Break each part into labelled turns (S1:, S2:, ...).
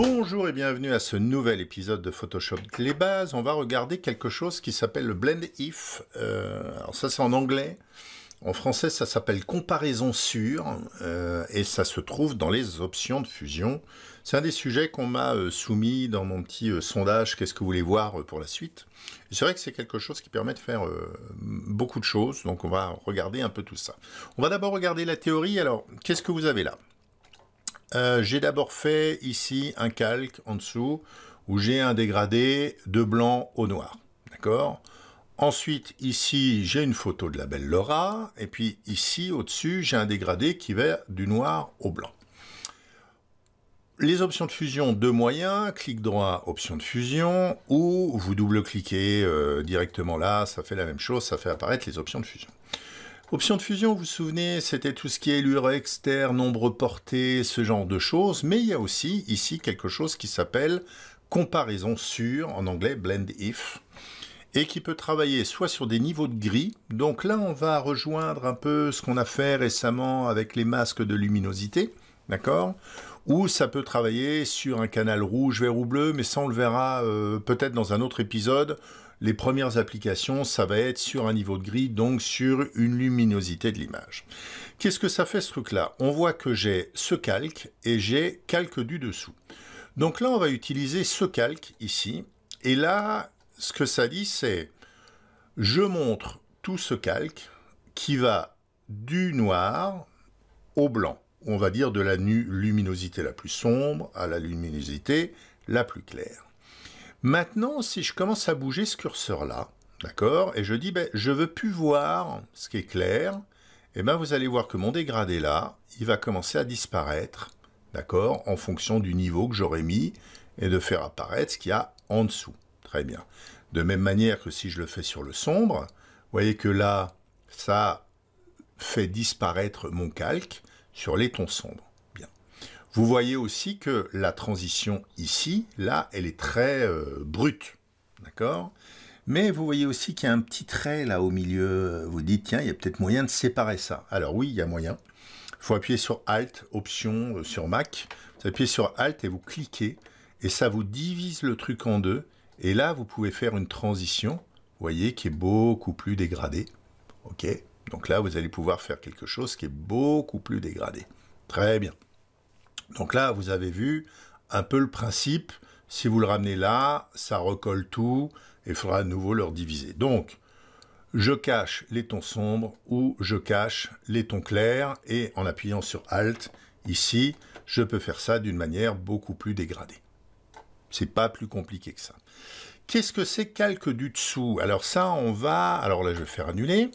S1: Bonjour et bienvenue à ce nouvel épisode de Photoshop Les Bases. On va regarder quelque chose qui s'appelle le Blend If. Euh, alors ça c'est en anglais. En français ça s'appelle comparaison sûre euh, et ça se trouve dans les options de fusion. C'est un des sujets qu'on m'a euh, soumis dans mon petit sondage qu'est-ce que vous voulez voir pour la suite. C'est vrai que c'est quelque chose qui permet de faire beaucoup de choses, donc on va regarder un peu tout ça. On va d'abord regarder la théorie. Alors qu'est-ce que vous avez là euh, j'ai d'abord fait ici un calque en dessous où j'ai un dégradé de blanc au noir. D'accord Ensuite, ici, j'ai une photo de la belle Laura. Et puis ici, au-dessus, j'ai un dégradé qui va du noir au blanc. Les options de fusion, deux moyens, clic droit, option de fusion, ou vous double-cliquez euh, directement là, ça fait la même chose, ça fait apparaître les options de fusion. Option de fusion, vous vous souvenez, c'était tout ce qui est l'ure externe, nombre porté, ce genre de choses, mais il y a aussi ici quelque chose qui s'appelle comparaison sur, en anglais blend if, et qui peut travailler soit sur des niveaux de gris, donc là on va rejoindre un peu ce qu'on a fait récemment avec les masques de luminosité, d'accord ou ça peut travailler sur un canal rouge, vert ou bleu, mais ça on le verra euh, peut-être dans un autre épisode les premières applications, ça va être sur un niveau de gris, donc sur une luminosité de l'image. Qu'est-ce que ça fait ce truc-là On voit que j'ai ce calque et j'ai calque du dessous. Donc là, on va utiliser ce calque ici. Et là, ce que ça dit, c'est je montre tout ce calque qui va du noir au blanc. On va dire de la luminosité la plus sombre à la luminosité la plus claire. Maintenant, si je commence à bouger ce curseur-là, d'accord, et je dis, ben, je veux plus voir ce qui est clair, eh ben, vous allez voir que mon dégradé là, il va commencer à disparaître, d'accord, en fonction du niveau que j'aurais mis, et de faire apparaître ce qu'il y a en dessous. Très bien. De même manière que si je le fais sur le sombre, vous voyez que là, ça fait disparaître mon calque sur les tons sombres. Vous voyez aussi que la transition ici, là, elle est très euh, brute. D'accord mais vous voyez aussi qu'il y a un petit trait là au milieu. Euh, vous dites, tiens, il y a peut-être moyen de séparer ça. Alors oui, il y a moyen. Il faut appuyer sur Alt, Option euh, sur Mac. Vous appuyez sur Alt et vous cliquez. Et ça vous divise le truc en deux. Et là, vous pouvez faire une transition, vous voyez, qui est beaucoup plus dégradée. OK Donc là, vous allez pouvoir faire quelque chose qui est beaucoup plus dégradé. Très bien. Donc là, vous avez vu un peu le principe. Si vous le ramenez là, ça recolle tout et il faudra à nouveau leur diviser. Donc, je cache les tons sombres ou je cache les tons clairs et en appuyant sur Alt, ici, je peux faire ça d'une manière beaucoup plus dégradée. C'est pas plus compliqué que ça. Qu'est-ce que c'est calque du dessous Alors ça, on va... Alors là, je vais faire annuler.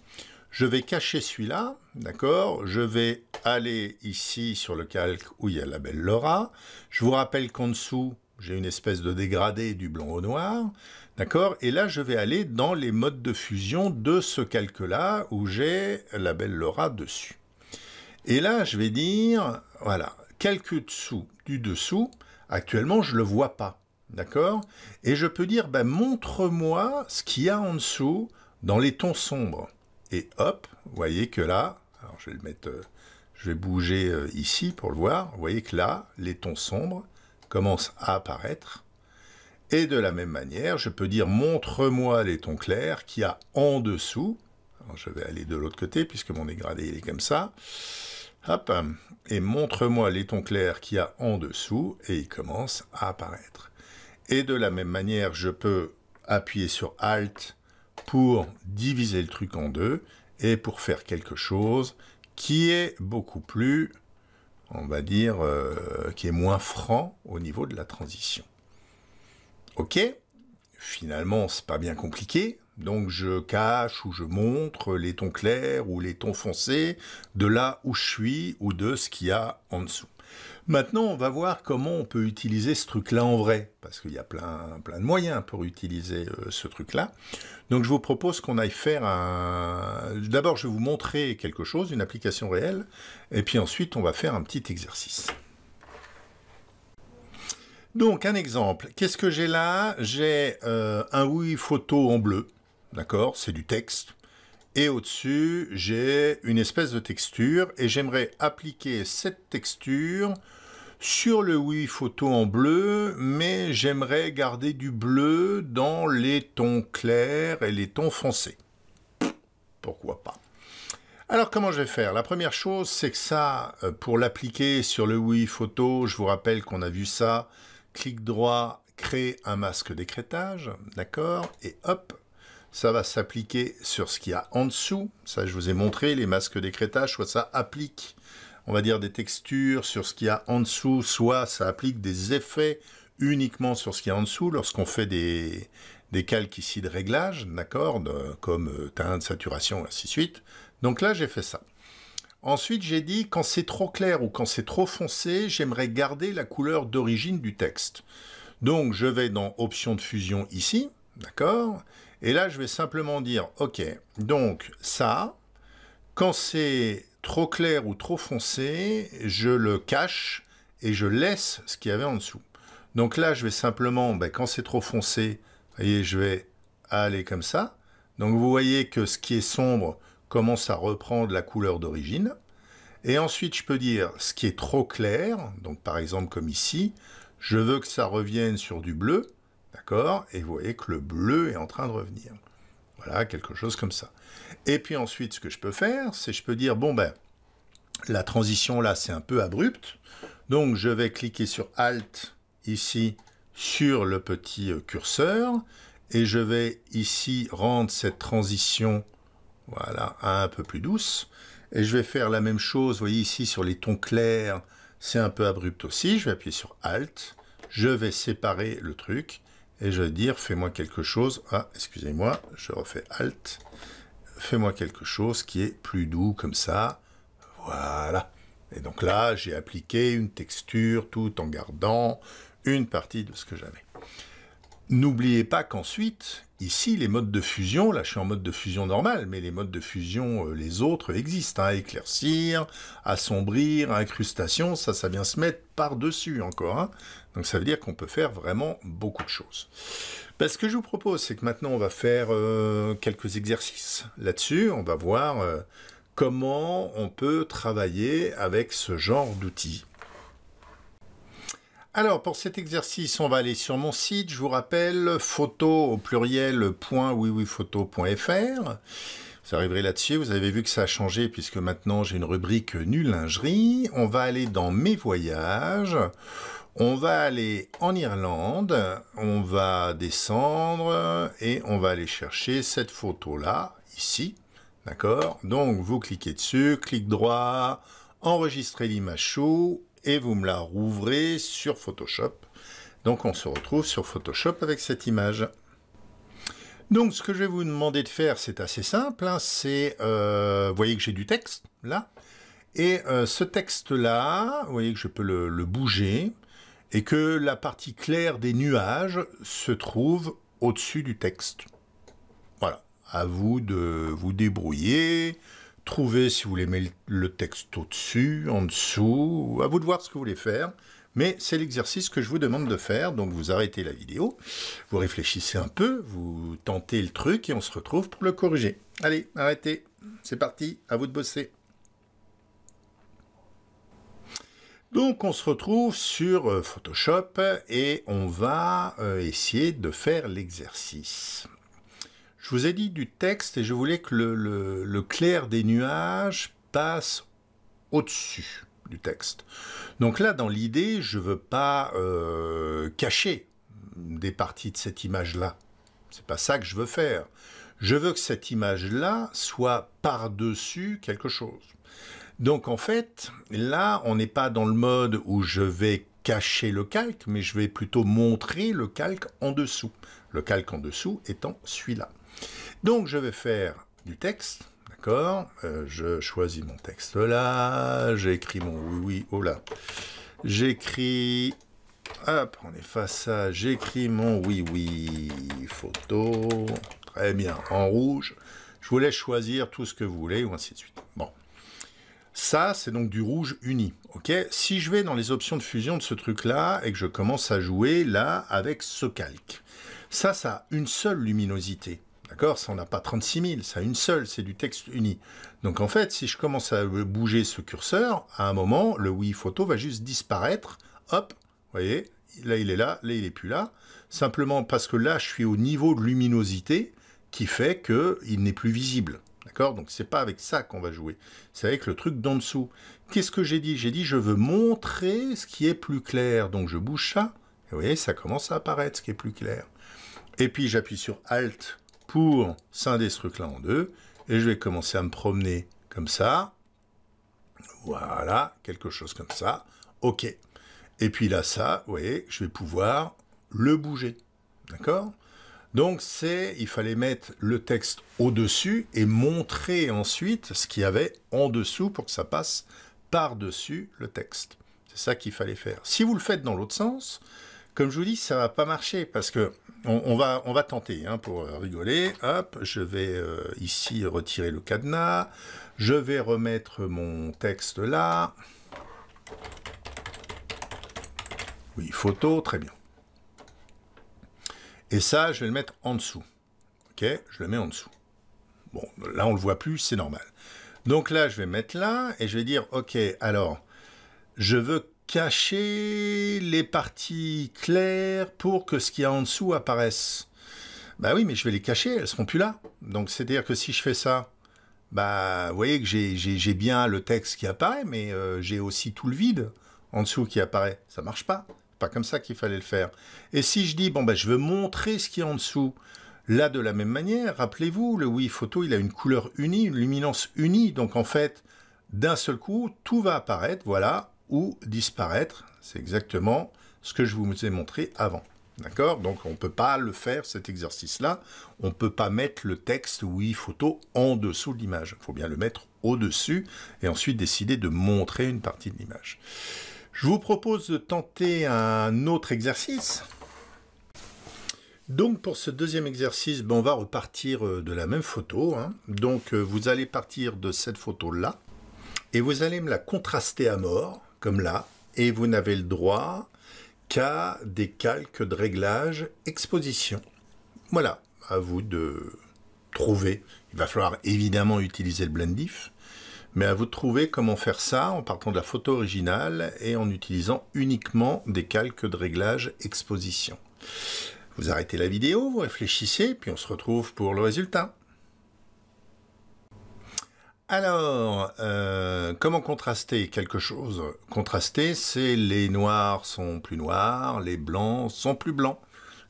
S1: Je vais cacher celui-là, d'accord Je vais aller ici sur le calque où il y a la belle Laura. Je vous rappelle qu'en dessous, j'ai une espèce de dégradé du blanc au noir, d'accord Et là, je vais aller dans les modes de fusion de ce calque-là, où j'ai la belle Laura dessus. Et là, je vais dire, voilà, calque dessous du dessous, actuellement, je ne le vois pas, d'accord Et je peux dire, ben, montre-moi ce qu'il y a en dessous dans les tons sombres et hop, vous voyez que là, alors je vais le mettre, euh, je vais bouger euh, ici pour le voir, vous voyez que là, les tons sombres commencent à apparaître. Et de la même manière, je peux dire montre-moi les tons clairs qui a en dessous. je vais aller de l'autre côté puisque mon dégradé il est comme ça. Hop, et montre-moi les tons clairs qui a en dessous et il commence à apparaître. Et de la même manière, je peux appuyer sur Alt pour diviser le truc en deux et pour faire quelque chose qui est beaucoup plus, on va dire, euh, qui est moins franc au niveau de la transition. Ok, finalement, c'est pas bien compliqué. Donc je cache ou je montre les tons clairs ou les tons foncés de là où je suis ou de ce qu'il y a en dessous. Maintenant, on va voir comment on peut utiliser ce truc-là en vrai, parce qu'il y a plein, plein de moyens pour utiliser euh, ce truc-là. Donc je vous propose qu'on aille faire un... D'abord, je vais vous montrer quelque chose, une application réelle, et puis ensuite, on va faire un petit exercice. Donc, un exemple. Qu'est-ce que j'ai là J'ai euh, un oui photo en bleu, d'accord C'est du texte. Et au-dessus, j'ai une espèce de texture et j'aimerais appliquer cette texture sur le Wii Photo en bleu, mais j'aimerais garder du bleu dans les tons clairs et les tons foncés. Pourquoi pas alors comment je vais faire La première chose, c'est que ça, euh, pour l'appliquer sur le Wii Photo, je vous rappelle qu'on a vu ça, clic droit, créer un masque d'écrétage, d'accord Et hop, ça va s'appliquer sur ce qu'il y a en dessous. Ça, je vous ai montré, les masques d'écrétage, soit ça applique, on va dire, des textures sur ce qu'il y a en dessous, soit ça applique des effets uniquement sur ce qu'il y a en dessous lorsqu'on fait des, des calques ici de réglage, d'accord, comme euh, teinte, saturation, ainsi de suite. Donc là, j'ai fait ça. Ensuite, j'ai dit, quand c'est trop clair ou quand c'est trop foncé, j'aimerais garder la couleur d'origine du texte. Donc, je vais dans Options de fusion ici, d'accord et là, je vais simplement dire, OK, donc ça, quand c'est trop clair ou trop foncé, je le cache et je laisse ce qu'il y avait en dessous. Donc là, je vais simplement, ben, quand c'est trop foncé, voyez, je vais aller comme ça. Donc vous voyez que ce qui est sombre commence à reprendre la couleur d'origine. Et ensuite, je peux dire ce qui est trop clair, donc par exemple comme ici, je veux que ça revienne sur du bleu. D'accord Et vous voyez que le bleu est en train de revenir. Voilà, quelque chose comme ça. Et puis ensuite, ce que je peux faire, c'est je peux dire, bon ben, la transition là, c'est un peu abrupte. Donc, je vais cliquer sur Alt ici sur le petit euh, curseur et je vais ici rendre cette transition voilà, un peu plus douce. Et je vais faire la même chose, vous voyez ici sur les tons clairs, c'est un peu abrupt aussi. Je vais appuyer sur Alt, je vais séparer le truc et je vais dire fais-moi quelque chose. Ah, excusez-moi, je refais Alt. Fais-moi quelque chose qui est plus doux comme ça. Voilà. Et donc là, j'ai appliqué une texture tout en gardant une partie de ce que j'avais. N'oubliez pas qu'ensuite, Ici, les modes de fusion, là je suis en mode de fusion normal, mais les modes de fusion, euh, les autres, existent. à hein. éclaircir, assombrir, incrustation, ça, ça vient se mettre par-dessus encore. Hein. Donc ça veut dire qu'on peut faire vraiment beaucoup de choses. Ben, ce que je vous propose, c'est que maintenant on va faire euh, quelques exercices là-dessus. On va voir euh, comment on peut travailler avec ce genre d'outils. Alors pour cet exercice, on va aller sur mon site, je vous rappelle, photo au pluriel Vous arriverez là-dessus, vous avez vu que ça a changé puisque maintenant j'ai une rubrique nulle lingerie. On va aller dans mes voyages. On va aller en Irlande, on va descendre et on va aller chercher cette photo-là, ici. D'accord Donc vous cliquez dessus, clic droit, enregistrer l'image chou et vous me la rouvrez sur Photoshop. Donc on se retrouve sur Photoshop avec cette image. Donc ce que je vais vous demander de faire, c'est assez simple, hein, c'est, euh, vous voyez que j'ai du texte là, et euh, ce texte-là, vous voyez que je peux le, le bouger, et que la partie claire des nuages se trouve au-dessus du texte. Voilà, à vous de vous débrouiller, Trouvez si vous voulez mettre le texte au-dessus, en dessous, à vous de voir ce que vous voulez faire. Mais c'est l'exercice que je vous demande de faire, donc vous arrêtez la vidéo, vous réfléchissez un peu, vous tentez le truc et on se retrouve pour le corriger. Allez, arrêtez, c'est parti, à vous de bosser. Donc on se retrouve sur euh, Photoshop et on va euh, essayer de faire l'exercice. Je vous ai dit du texte et je voulais que le, clair des nuages passe au-dessus du texte. Donc là, dans l'idée, je ne veux pas euh, cacher des parties de cette image-là. Ce n'est pas ça que je veux faire. Je veux que cette image-là soit par-dessus quelque chose. Donc en fait, là, on n'est pas dans le mode où je vais cacher le calque, mais je vais plutôt montrer le calque en dessous. Le calque en dessous étant celui-là. Donc je vais faire du texte, d'accord euh, Je choisis mon texte là, j'écris mon oui oui, oh là. J'écris, hop, on efface ça, j'écris mon oui oui, photo, très bien, en rouge. Je vous laisse choisir tout ce que vous voulez, ou ainsi de suite. Bon. Ça, c'est donc du rouge uni. ok si je vais dans les options de fusion de ce truc-là et que je commence à jouer là avec ce calque, ça, ça a une seule luminosité. D'accord Ça, on n'a pas 36 000, ça une seule, c'est du texte uni. Donc en fait, si je commence à euh, bouger ce curseur, à un moment, le oui photo va juste disparaître. Hop, vous voyez, là il est là, là il n'est plus là. Simplement parce que là, je suis au niveau de luminosité qui fait qu'il n'est plus visible. D'accord Donc c'est pas avec ça qu'on va jouer, c'est avec le truc d'en dessous. Qu'est-ce que j'ai dit J'ai dit je veux montrer ce qui est plus clair. Donc je bouge ça, et vous voyez, ça commence à apparaître ce qui est plus clair. Et puis j'appuie sur Alt pour scinder ce truc-là en deux. Et je vais commencer à me promener comme ça. Voilà, quelque chose comme ça. OK. Et puis là, ça, vous voyez, je vais pouvoir le bouger. D'accord Donc, c'est, il fallait mettre le texte au-dessus et montrer ensuite ce qu'il y avait en dessous pour que ça passe par-dessus le texte. C'est ça qu'il fallait faire. Si vous le faites dans l'autre sens, comme je vous dis, ça va pas marcher parce que on, va, on va tenter hein, pour euh, rigoler. Hop, je vais euh, ici retirer le cadenas. Je vais remettre mon texte là. Oui, photo, très bien. Et ça, je vais le mettre en dessous. Ok, je le mets en dessous. Bon, là, on ne le voit plus, c'est normal. Donc là, je vais mettre là et je vais dire, ok, alors, je veux cacher les parties claires pour que ce qui y a en dessous apparaisse. Bah oui, mais je vais les cacher, elles seront plus là. Donc c'est-à-dire que si je fais ça, bah vous voyez que j'ai bien le texte qui apparaît, mais euh, j'ai aussi tout le vide en dessous qui apparaît. Ça marche pas. pas comme ça qu'il fallait le faire. Et si je dis bon bah je veux montrer ce qui est en dessous, là de la même manière, rappelez-vous, le Wii Photo il a une couleur unie, une luminance unie, donc en fait d'un seul coup tout va apparaître. Voilà, disparaître. C'est exactement ce que je vous ai montré avant. D'accord Donc on ne peut pas le faire, cet exercice-là. On ne peut pas mettre le texte oui photo en dessous de l'image. Il faut bien le mettre au-dessus et ensuite décider de montrer une partie de l'image. Je vous propose de tenter un autre exercice. Donc pour ce deuxième exercice, ben, on va repartir euh, de la même photo. Hein. Donc euh, vous allez partir de cette photo-là et vous allez me la contraster à mort comme là, et vous n'avez le droit qu'à des calques de réglage exposition. Voilà, à vous de trouver. Il va falloir évidemment utiliser le Blendif, mais à vous de trouver comment faire ça en partant de la photo originale et en utilisant uniquement des calques de réglage exposition. Vous arrêtez la vidéo, vous réfléchissez, puis on se retrouve pour le résultat. Alors, euh, comment contraster quelque chose Contraster, c'est les noirs sont plus noirs, les blancs sont plus blancs.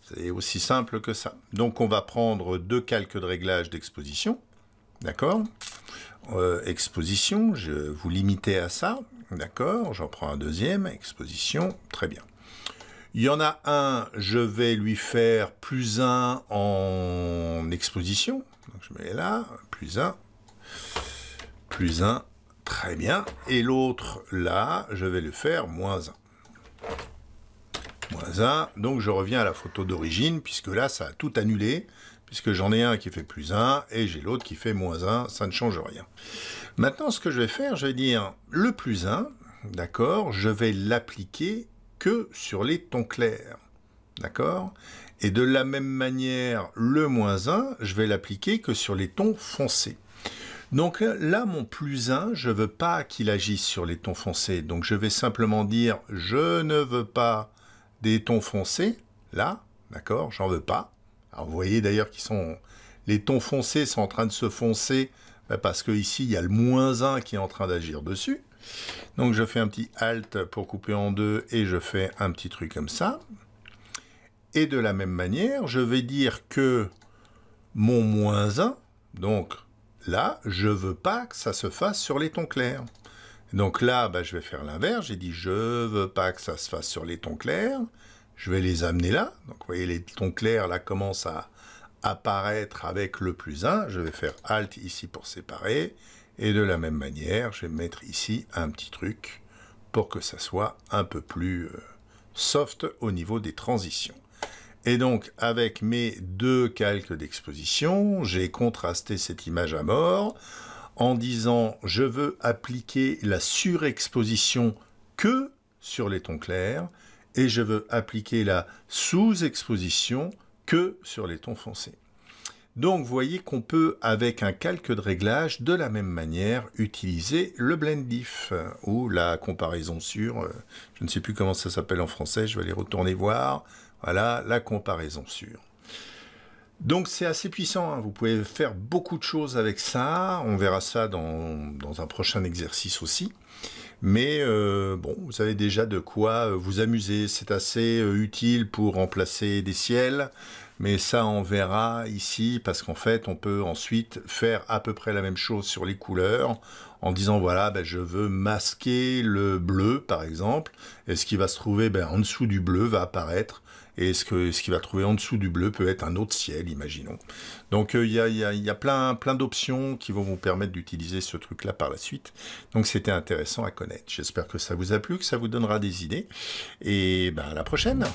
S1: C'est aussi simple que ça. Donc on va prendre deux calques de réglage d'exposition. D'accord euh, Exposition, je vous limiter à ça. D'accord J'en prends un deuxième. Exposition, très bien. Il y en a un, je vais lui faire plus un en exposition. Donc je mets là, plus un plus 1, très bien. Et l'autre, là, je vais le faire moins 1. Moins 1, donc je reviens à la photo d'origine, puisque là, ça a tout annulé, puisque j'en ai un qui fait plus 1, et j'ai l'autre qui fait moins 1, ça ne change rien. Maintenant, ce que je vais faire, je vais dire le plus 1, d'accord, je vais l'appliquer que sur les tons clairs, d'accord Et de la même manière, le moins 1, je vais l'appliquer que sur les tons foncés. Donc euh, là, mon plus 1, je ne veux pas qu'il agisse sur les tons foncés. Donc je vais simplement dire, je ne veux pas des tons foncés. Là, d'accord, j'en veux pas. Alors vous voyez d'ailleurs qu'ils sont... Les tons foncés sont en train de se foncer bah, parce qu'ici, il y a le moins 1 qui est en train d'agir dessus. Donc je fais un petit alt pour couper en deux et je fais un petit truc comme ça. Et de la même manière, je vais dire que mon moins 1, donc Là, je veux pas que ça se fasse sur les tons clairs. Donc là, bah, je vais faire l'inverse. J'ai dit je veux pas que ça se fasse sur les tons clairs. Je vais les amener là. Donc vous voyez, les tons clairs là commencent à apparaître avec le plus 1. Je vais faire Alt ici pour séparer. Et de la même manière, je vais mettre ici un petit truc pour que ça soit un peu plus euh, soft au niveau des transitions. Et donc, avec mes deux calques d'exposition, j'ai contrasté cette image à mort en disant je veux appliquer la surexposition que sur les tons clairs et je veux appliquer la sous-exposition que sur les tons foncés. Donc vous voyez qu'on peut, avec un calque de réglage, de la même manière, utiliser le blendif ou la comparaison sur, euh, je ne sais plus comment ça s'appelle en français, je vais aller retourner voir, voilà la comparaison sûre. Donc c'est assez puissant, hein. vous pouvez faire beaucoup de choses avec ça, on verra ça dans, un prochain exercice aussi. Mais euh, bon, vous avez déjà de quoi euh, vous amuser, c'est assez euh, utile pour remplacer des ciels, mais ça on verra ici parce qu'en fait on peut ensuite faire à peu près la même chose sur les couleurs en disant voilà ben, je veux masquer le bleu par exemple, et ce qui va se trouver ben, en dessous du bleu va apparaître et ce qu'il ce va trouver en dessous du bleu peut être un autre ciel, imaginons. Donc euh, il y, a, plein, plein d'options qui vont vous permettre d'utiliser ce truc-là par la suite. Donc c'était intéressant à connaître. J'espère que ça vous a plu, que ça vous donnera des idées. Et ben, à la prochaine